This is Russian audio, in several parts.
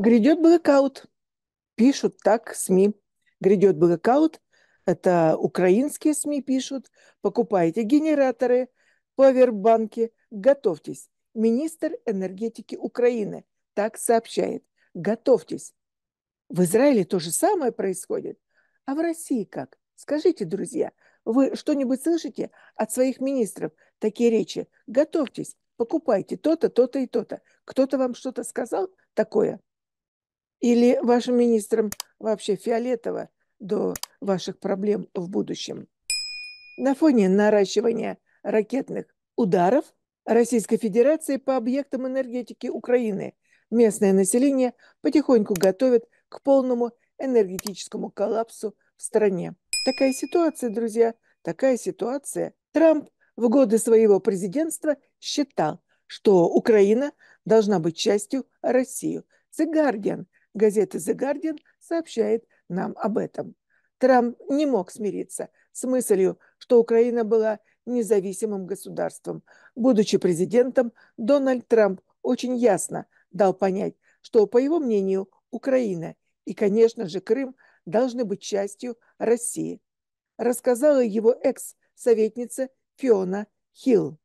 Грядет блэкаут. Пишут так СМИ. Грядет блэкаут. Это украинские СМИ пишут. Покупайте генераторы, павербанки. Готовьтесь. Министр энергетики Украины так сообщает. Готовьтесь. В Израиле то же самое происходит. А в России как? Скажите, друзья, вы что-нибудь слышите от своих министров? Такие речи. Готовьтесь, покупайте то-то, то-то и то-то. Кто-то вам что-то сказал такое? Или вашим министрам вообще фиолетово до ваших проблем в будущем? На фоне наращивания ракетных ударов Российской Федерации по объектам энергетики Украины местное население потихоньку готовит к полному энергетическому коллапсу в стране. Такая ситуация, друзья, такая ситуация. Трамп в годы своего президентства считал, что Украина должна быть частью России. The Guardian Газета «The Guardian» сообщает нам об этом. Трамп не мог смириться с мыслью, что Украина была независимым государством. Будучи президентом, Дональд Трамп очень ясно дал понять, что, по его мнению, Украина и, конечно же, Крым должны быть частью России. Рассказала его экс-советница Фиона Хилл.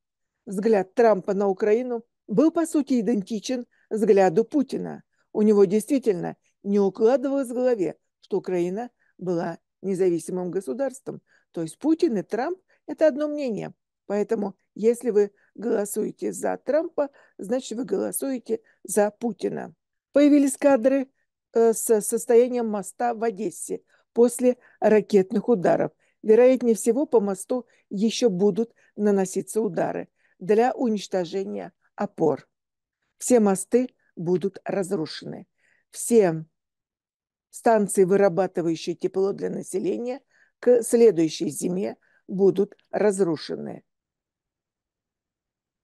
Взгляд Трампа на Украину был, по сути, идентичен взгляду Путина – у него действительно не укладывалось в голове, что Украина была независимым государством. То есть Путин и Трамп – это одно мнение. Поэтому если вы голосуете за Трампа, значит, вы голосуете за Путина. Появились кадры э, с состоянием моста в Одессе после ракетных ударов. Вероятнее всего, по мосту еще будут наноситься удары для уничтожения опор. Все мосты будут разрушены. Все станции, вырабатывающие тепло для населения, к следующей зиме будут разрушены.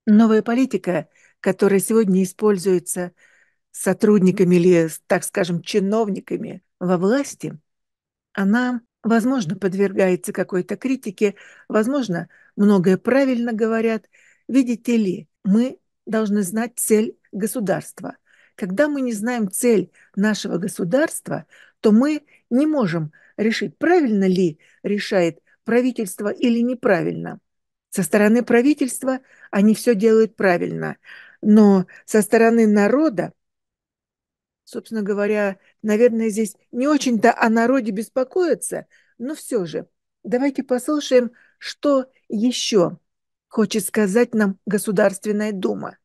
Новая политика, которая сегодня используется сотрудниками или, так скажем, чиновниками во власти, она, возможно, подвергается какой-то критике, возможно, многое правильно говорят. Видите ли, мы должны знать цель государства. Когда мы не знаем цель нашего государства, то мы не можем решить, правильно ли решает правительство или неправильно. Со стороны правительства они все делают правильно, но со стороны народа, собственно говоря, наверное, здесь не очень-то о народе беспокоиться, но все же давайте послушаем, что еще хочет сказать нам Государственная Дума.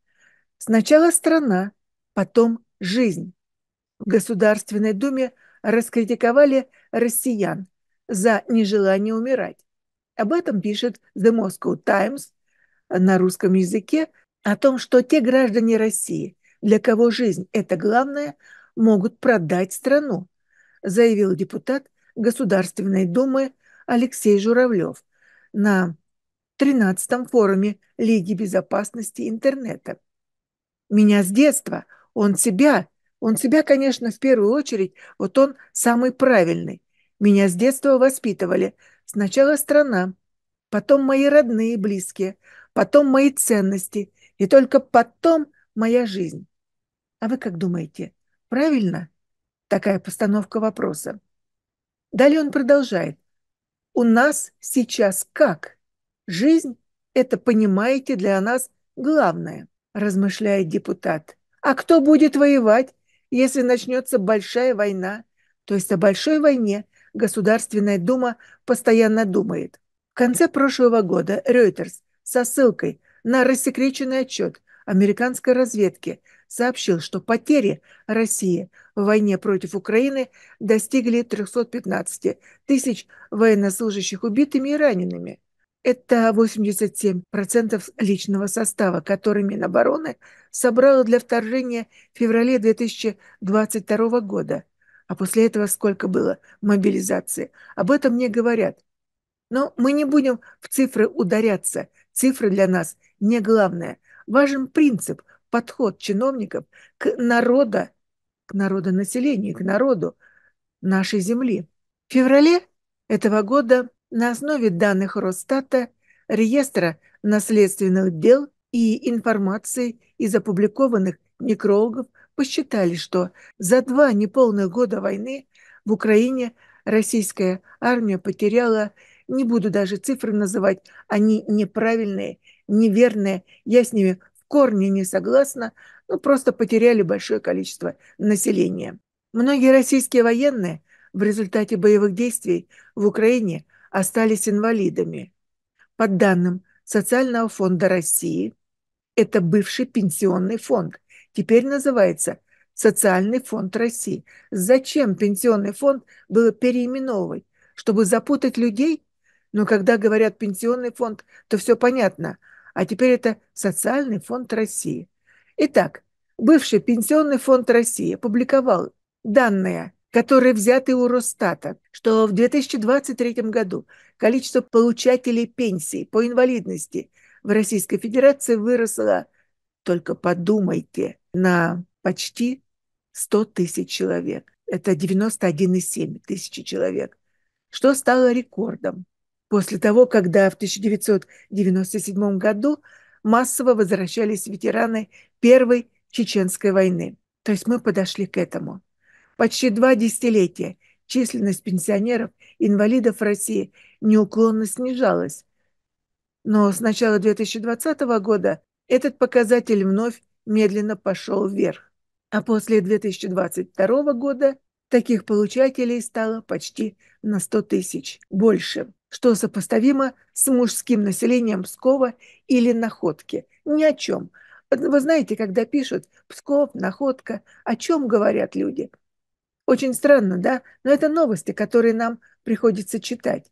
Сначала страна, потом жизнь. В Государственной Думе раскритиковали россиян за нежелание умирать. Об этом пишет The Moscow Times на русском языке, о том, что те граждане России, для кого жизнь – это главное, могут продать страну, заявил депутат Государственной Думы Алексей Журавлев на 13-м форуме Лиги безопасности интернета. Меня с детства он тебя, он тебя, конечно, в первую очередь, вот он самый правильный. Меня с детства воспитывали. Сначала страна, потом мои родные и близкие, потом мои ценности, и только потом моя жизнь. А вы как думаете, правильно такая постановка вопроса? Далее он продолжает. У нас сейчас как? Жизнь – это, понимаете, для нас главное, размышляет депутат. А кто будет воевать, если начнется большая война? То есть о большой войне Государственная Дума постоянно думает. В конце прошлого года Reuters со ссылкой на рассекреченный отчет американской разведки сообщил, что потери России в войне против Украины достигли 315 тысяч военнослужащих убитыми и ранеными. Это 87% личного состава, который Минобороны собрала для вторжения в феврале 2022 года. А после этого сколько было мобилизации? Об этом мне говорят. Но мы не будем в цифры ударяться. Цифры для нас не главное. Важен принцип, подход чиновников к народу, к народонаселению, к народу нашей земли. В феврале этого года на основе данных Росстата, реестра наследственных дел и информации из опубликованных некрологов посчитали, что за два неполных года войны в Украине российская армия потеряла, не буду даже цифры называть, они неправильные, неверные, я с ними в корне не согласна, но ну, просто потеряли большое количество населения. Многие российские военные в результате боевых действий в Украине – остались инвалидами. По данным Социального фонда России, это бывший пенсионный фонд, теперь называется Социальный фонд России. Зачем пенсионный фонд было переименовывать? Чтобы запутать людей? Но ну, когда говорят пенсионный фонд, то все понятно. А теперь это Социальный фонд России. Итак, бывший пенсионный фонд России опубликовал данные которые взяты у Росстата, что в 2023 году количество получателей пенсий по инвалидности в Российской Федерации выросло, только подумайте, на почти 100 тысяч человек. Это 91,7 тысячи человек, что стало рекордом после того, когда в 1997 году массово возвращались ветераны Первой Чеченской войны. То есть мы подошли к этому. Почти два десятилетия численность пенсионеров, инвалидов России неуклонно снижалась. Но с начала 2020 года этот показатель вновь медленно пошел вверх. А после 2022 года таких получателей стало почти на 100 тысяч больше, что сопоставимо с мужским населением Пскова или Находки. Ни о чем. Вы знаете, когда пишут «Псков», «Находка», о чем говорят люди – очень странно, да? Но это новости, которые нам приходится читать.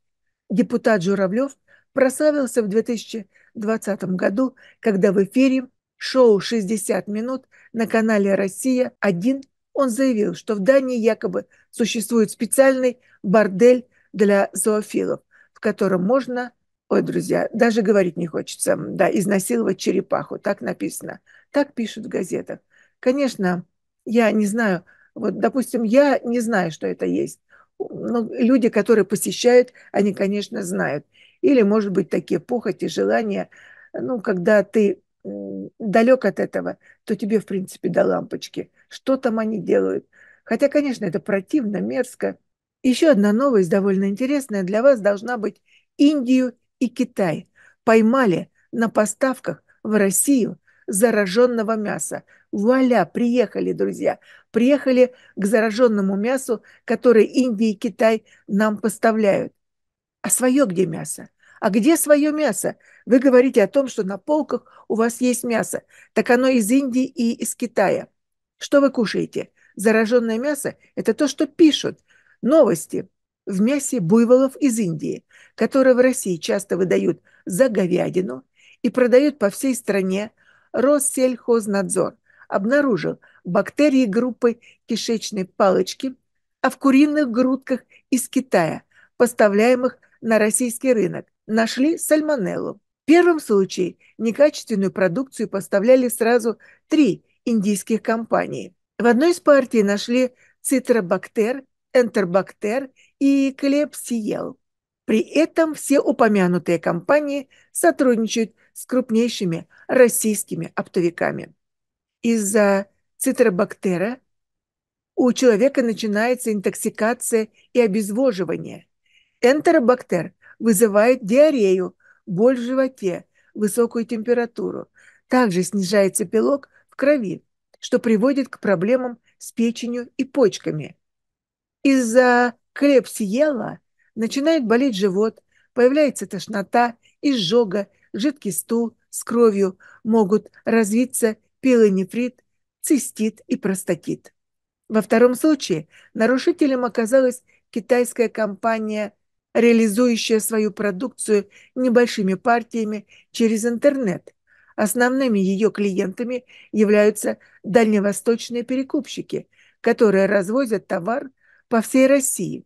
Депутат Журавлев прославился в 2020 году, когда в эфире шоу «60 минут» на канале «Россия-1» он заявил, что в Дании якобы существует специальный бордель для зоофилов, в котором можно, ой, друзья, даже говорить не хочется, да, изнасиловать черепаху, так написано, так пишут в газетах. Конечно, я не знаю, вот, допустим, я не знаю, что это есть. Но люди, которые посещают, они, конечно, знают. Или, может быть, такие похоти, желания. Ну, когда ты далек от этого, то тебе, в принципе, до лампочки. Что там они делают? Хотя, конечно, это противно, мерзко. Еще одна новость довольно интересная для вас должна быть Индию и Китай. Поймали на поставках в Россию зараженного мяса. Вуаля, приехали, друзья. Приехали к зараженному мясу, которое Индия и Китай нам поставляют. А свое где мясо? А где свое мясо? Вы говорите о том, что на полках у вас есть мясо. Так оно из Индии и из Китая. Что вы кушаете? Зараженное мясо – это то, что пишут. Новости в мясе буйволов из Индии, которые в России часто выдают за говядину и продают по всей стране – Россельхознадзор обнаружил бактерии группы кишечной палочки, а в куриных грудках из Китая, поставляемых на российский рынок, нашли сальмонеллу. В первом случае некачественную продукцию поставляли сразу три индийских компании. В одной из партий нашли цитробактер, энтербактер и клепсиел. При этом все упомянутые компании сотрудничают с крупнейшими российскими оптовиками. Из-за цитробактера у человека начинается интоксикация и обезвоживание. Энтеробактер вызывает диарею, боль в животе, высокую температуру. Также снижается пилок в крови, что приводит к проблемам с печенью и почками. Из-за клепсиела начинает болеть живот, появляется тошнота, изжога, жидкий стул с кровью, могут развиться пилонефрит, цистит и простатит. Во втором случае нарушителем оказалась китайская компания, реализующая свою продукцию небольшими партиями через интернет. Основными ее клиентами являются дальневосточные перекупщики, которые развозят товар по всей России.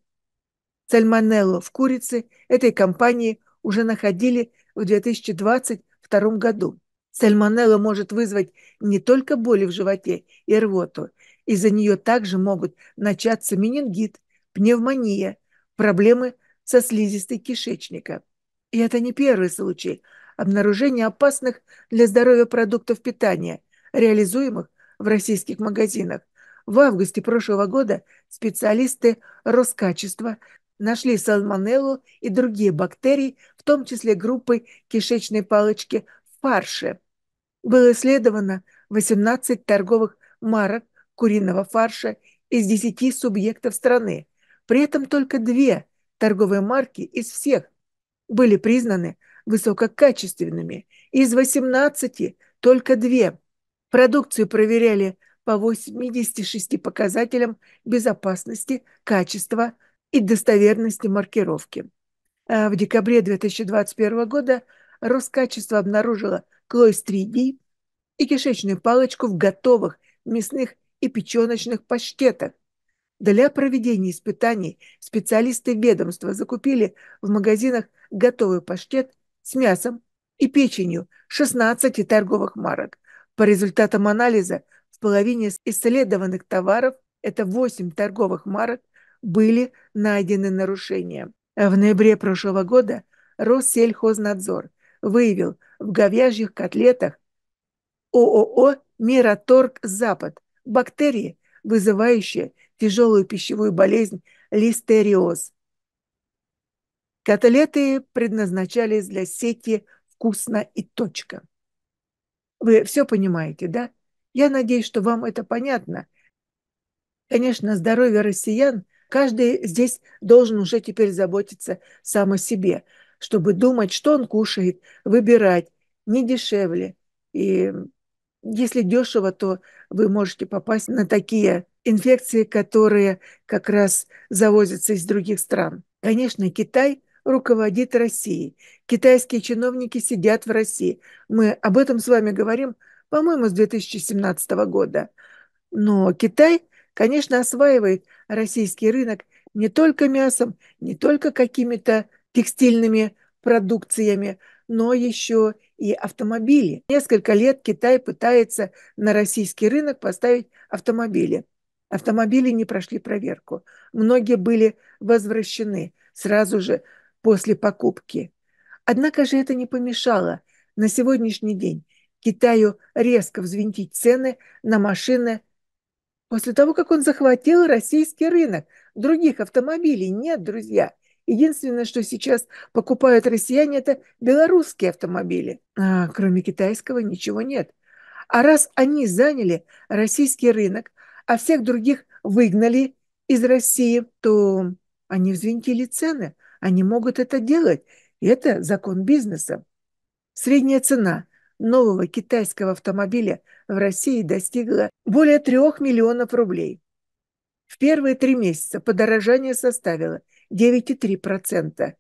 Сальмонеллу в курице этой компании уже находили в 2022 году. Сальмонелла может вызвать не только боли в животе и рвоту, из-за нее также могут начаться менингит, пневмония, проблемы со слизистой кишечника. И это не первый случай обнаружения опасных для здоровья продуктов питания, реализуемых в российских магазинах. В августе прошлого года специалисты Роскачества нашли сальмонеллу и другие бактерии том числе группой кишечной палочки в фарше. Было исследовано 18 торговых марок куриного фарша из 10 субъектов страны. При этом только две торговые марки из всех были признаны высококачественными. Из 18 только две. Продукцию проверяли по 86 показателям безопасности, качества и достоверности маркировки. Э, в декабре 2021 года Роскачество обнаружило клоистридий и кишечную палочку в готовых мясных и печеночных паштетах. Для проведения испытаний специалисты ведомства закупили в магазинах готовый паштет с мясом и печенью 16 торговых марок. По результатам анализа в половине исследованных товаров, это 8 торговых марок, были найдены нарушения. В ноябре прошлого года Россельхознадзор выявил в говяжьих котлетах ООО «Мираторг Запад» бактерии, вызывающие тяжелую пищевую болезнь листериоз. Котлеты предназначались для сети «Вкусно и точка». Вы все понимаете, да? Я надеюсь, что вам это понятно. Конечно, здоровье россиян Каждый здесь должен уже теперь заботиться сам о себе, чтобы думать, что он кушает, выбирать, не дешевле. И если дешево, то вы можете попасть на такие инфекции, которые как раз завозятся из других стран. Конечно, Китай руководит Россией. Китайские чиновники сидят в России. Мы об этом с вами говорим, по-моему, с 2017 года. Но Китай, конечно, осваивает российский рынок не только мясом, не только какими-то текстильными продукциями, но еще и автомобили. Несколько лет Китай пытается на российский рынок поставить автомобили. Автомобили не прошли проверку. Многие были возвращены сразу же после покупки. Однако же это не помешало на сегодняшний день Китаю резко взвинтить цены на машины После того, как он захватил российский рынок, других автомобилей нет, друзья. Единственное, что сейчас покупают россияне, это белорусские автомобили. А, кроме китайского ничего нет. А раз они заняли российский рынок, а всех других выгнали из России, то они взвинтили цены. Они могут это делать. это закон бизнеса. Средняя цена нового китайского автомобиля в России достигла более 3 миллионов рублей. В первые три месяца подорожание составило 9,3%,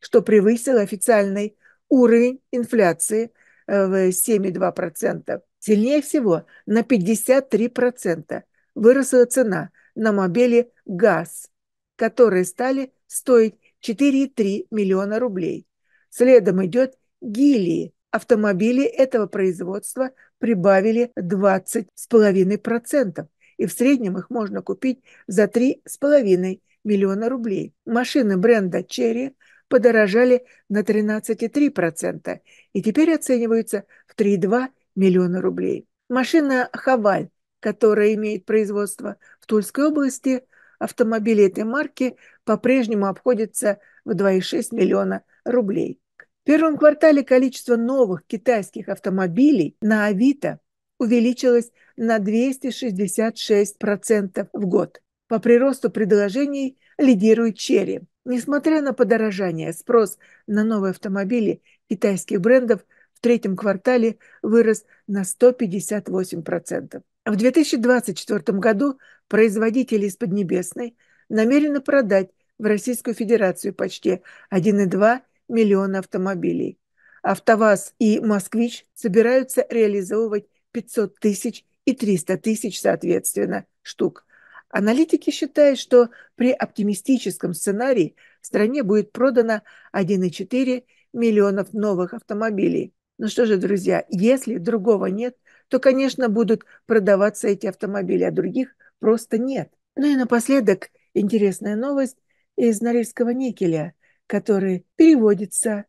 что превысило официальный уровень инфляции э, в 7,2%. Сильнее всего на 53% выросла цена на мобили «ГАЗ», которые стали стоить 4,3 миллиона рублей. Следом идет «Гилии» автомобили этого производства прибавили 20,5%, и в среднем их можно купить за 3,5 миллиона рублей. Машины бренда Cherry подорожали на 13,3% и теперь оцениваются в 3,2 миллиона рублей. Машина «Хаваль», которая имеет производство в Тульской области, автомобили этой марки по-прежнему обходятся в 2,6 миллиона рублей. В первом квартале количество новых китайских автомобилей на Авито увеличилось на 266% в год. По приросту предложений лидирует Черри. Несмотря на подорожание, спрос на новые автомобили китайских брендов в третьем квартале вырос на 158%. В 2024 году производители из Поднебесной намерены продать в Российскую Федерацию почти 1,2 миллиона автомобилей. «АвтоВАЗ» и «Москвич» собираются реализовывать 500 тысяч и 300 тысяч, соответственно, штук. Аналитики считают, что при оптимистическом сценарии в стране будет продано 1,4 миллионов новых автомобилей. Ну что же, друзья, если другого нет, то, конечно, будут продаваться эти автомобили, а других просто нет. Ну и напоследок интересная новость из Норильского никеля – который переводится,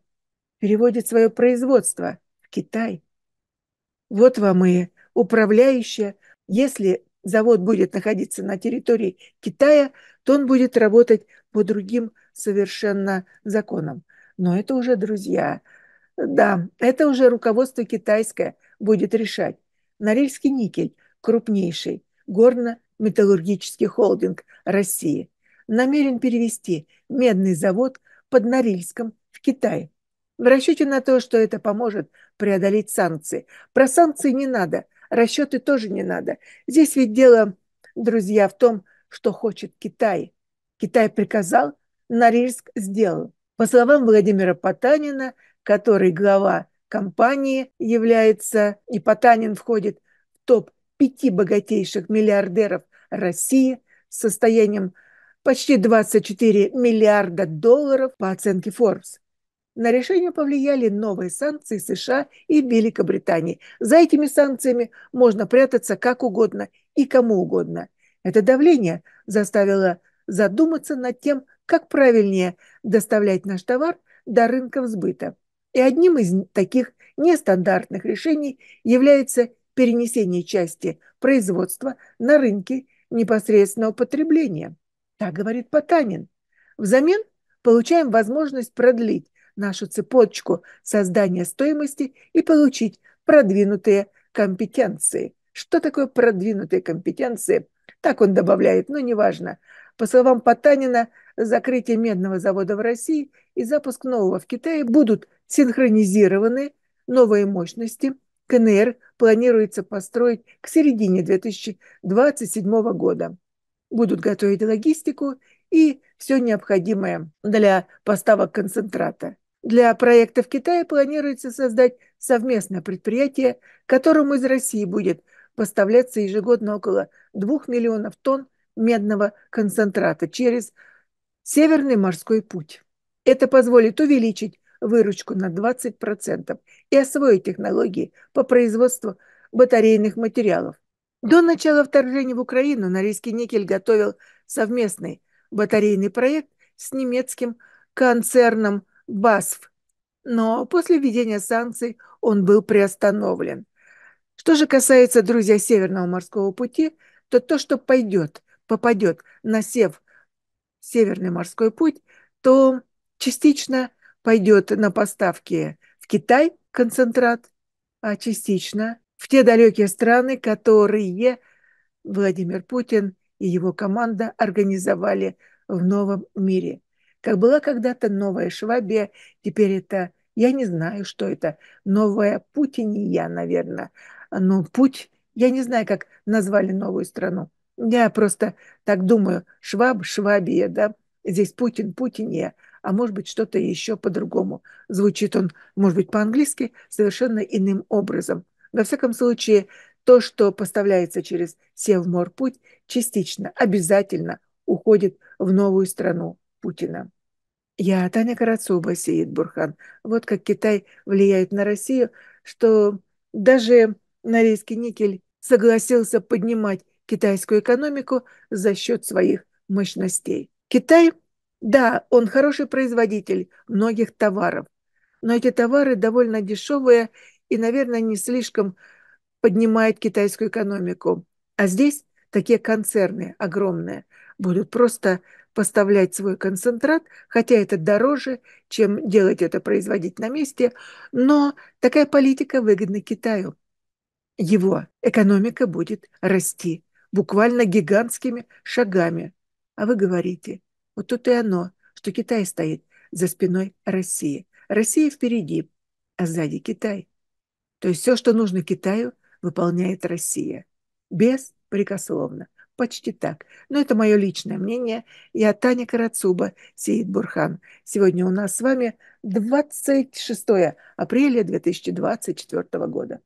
переводит свое производство в Китай. Вот вам и управляющая. Если завод будет находиться на территории Китая, то он будет работать по другим совершенно законам. Но это уже, друзья, да, это уже руководство китайское будет решать. Норильский никель – крупнейший горно-металлургический холдинг России – намерен перевести медный завод под Норильском в Китае. В расчете на то, что это поможет преодолеть санкции. Про санкции не надо, расчеты тоже не надо. Здесь ведь дело, друзья, в том, что хочет Китай. Китай приказал, Норильск сделал. По словам Владимира Потанина, который глава компании является, и Потанин входит в топ пяти богатейших миллиардеров России с состоянием – почти 24 миллиарда долларов по оценке Forbes. На решение повлияли новые санкции США и Великобритании. За этими санкциями можно прятаться как угодно и кому угодно. Это давление заставило задуматься над тем, как правильнее доставлять наш товар до рынков сбыта. И одним из таких нестандартных решений является перенесение части производства на рынки непосредственного потребления. Так говорит Потанин. Взамен получаем возможность продлить нашу цепочку создания стоимости и получить продвинутые компетенции. Что такое продвинутые компетенции? Так он добавляет, но неважно. По словам Потанина, закрытие медного завода в России и запуск нового в Китае будут синхронизированы новые мощности. КНР планируется построить к середине 2027 года будут готовить логистику и все необходимое для поставок концентрата. Для проекта в Китае планируется создать совместное предприятие, которому из России будет поставляться ежегодно около 2 миллионов тонн медного концентрата через Северный морской путь. Это позволит увеличить выручку на 20% и освоить технологии по производству батарейных материалов, до начала вторжения в Украину Норильский никель готовил совместный батарейный проект с немецким концерном БАСФ, но после введения санкций он был приостановлен. Что же касается, друзья, Северного морского пути, то то, что пойдет, попадет на сев Северный морской путь, то частично пойдет на поставки в Китай концентрат, а частично в те далекие страны, которые Владимир Путин и его команда организовали в новом мире. Как была когда-то новая Швабия, теперь это, я не знаю, что это, новая Путиния, наверное. Но путь, я не знаю, как назвали новую страну. Я просто так думаю, Шваб, Швабия, да, здесь Путин, Путиния, а может быть что-то еще по-другому. Звучит он, может быть, по-английски совершенно иным образом. Во всяком случае, то, что поставляется через Севморпуть, частично, обязательно уходит в новую страну Путина. Я Таня Карацуба, Сеид Бурхан. Вот как Китай влияет на Россию, что даже Норильский никель согласился поднимать китайскую экономику за счет своих мощностей. Китай, да, он хороший производитель многих товаров, но эти товары довольно дешевые и, наверное, не слишком поднимает китайскую экономику. А здесь такие концерны огромные будут просто поставлять свой концентрат, хотя это дороже, чем делать это, производить на месте, но такая политика выгодна Китаю. Его экономика будет расти буквально гигантскими шагами. А вы говорите, вот тут и оно, что Китай стоит за спиной России. Россия впереди, а сзади Китай – то есть все, что нужно Китаю, выполняет Россия. Беспрекословно. Почти так. Но это мое личное мнение. Я Таня Карацуба, Сеид Бурхан. Сегодня у нас с вами 26 апреля 2024 года.